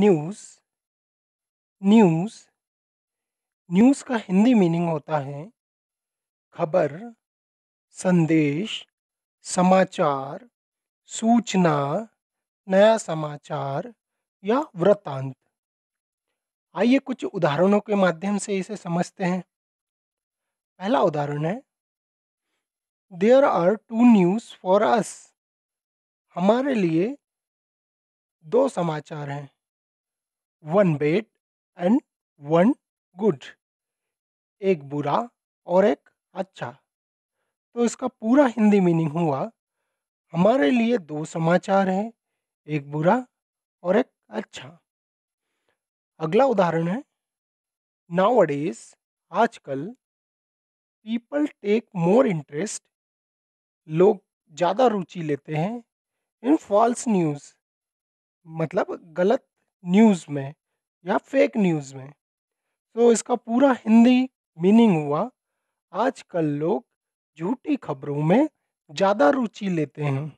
news news news का Hindi meaning होता है खबर संदेश समाचार सूचना नया समाचार या वृत्तांत आइए कुछ उदाहरणों के माध्यम से इसे समझते हैं पहला उदाहरण है there are two news for us हमारे लिए दो समाचार हैं one bad and one good एक बुरा और एक अच्छा तो इसका पूरा हिंदी मीनिंग हुआ हमारे लिए दो समाचार हैं एक बुरा और एक अच्छा अगला उदाहरण है नाव अडेज आजकल पीपल टेक मोर इंटरेस्ट लोग ज़्यादा रुचि लेते हैं इन फॉल्स न्यूज़ मतलब गलत न्यूज़ में या फेक न्यूज़ में तो इसका पूरा हिंदी मीनिंग हुआ आजकल लोग झूठी खबरों में ज़्यादा रुचि लेते हैं